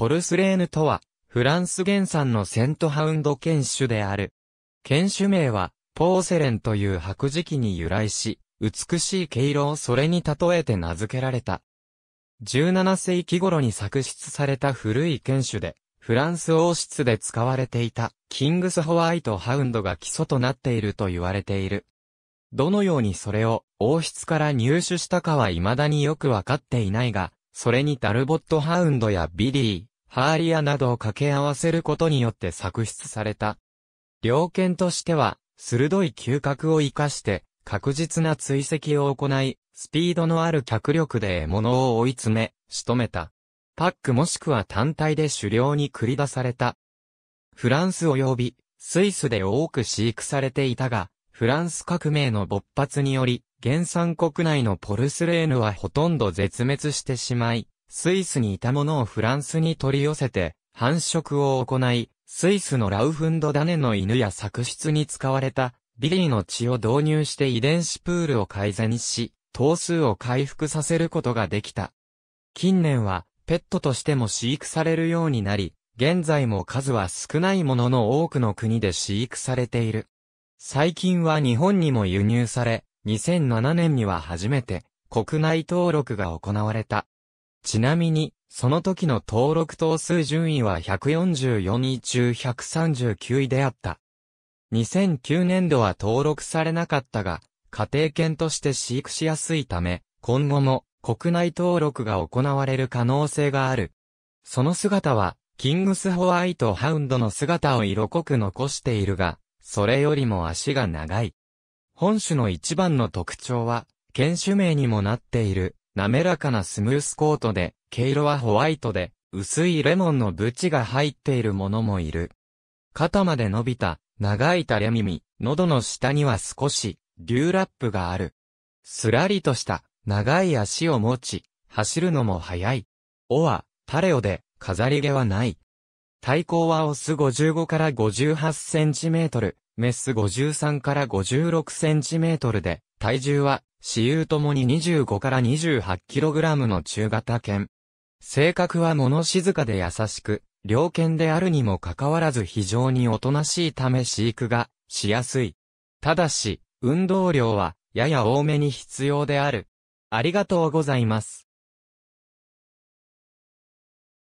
ポルスレーヌとは、フランス原産のセントハウンド犬種である。犬種名は、ポーセレンという白磁器に由来し、美しい毛色をそれに例えて名付けられた。17世紀頃に作出された古い犬種で、フランス王室で使われていた、キングスホワイトハウンドが基礎となっていると言われている。どのようにそれを王室から入手したかは未だによくわかっていないが、それにダルボットハウンドやビリー、ハーリアなどを掛け合わせることによって作出された。猟犬としては、鋭い嗅覚を活かして、確実な追跡を行い、スピードのある脚力で獲物を追い詰め、仕留めた。パックもしくは単体で狩猟に繰り出された。フランス及びスイスで多く飼育されていたが、フランス革命の勃発により、原産国内のポルスレーヌはほとんど絶滅してしまい、スイスにいたものをフランスに取り寄せて、繁殖を行い、スイスのラウフンド種の犬や作出に使われた、ビリーの血を導入して遺伝子プールを改善し、頭数を回復させることができた。近年は、ペットとしても飼育されるようになり、現在も数は少ないものの多くの国で飼育されている。最近は日本にも輸入され、2007年には初めて国内登録が行われた。ちなみに、その時の登録等数順位は144位中139位であった。2009年度は登録されなかったが、家庭犬として飼育しやすいため、今後も国内登録が行われる可能性がある。その姿は、キングスホワイトハウンドの姿を色濃く残しているが、それよりも足が長い。本種の一番の特徴は、犬種名にもなっている、滑らかなスムースコートで、毛色はホワイトで、薄いレモンのブチが入っているものもいる。肩まで伸びた、長い垂れ耳、喉の下には少し、ューラップがある。すらりとした、長い足を持ち、走るのも速い。尾は、タレオで、飾り毛はない。体高はオス55から58センチメートル、メス53から56センチメートルで、体重は私有ともに25から 28kg の中型犬。性格は物静かで優しく、猟犬であるにもかかわらず非常におとなしいため飼育がしやすい。ただし、運動量はやや多めに必要である。ありがとうございます。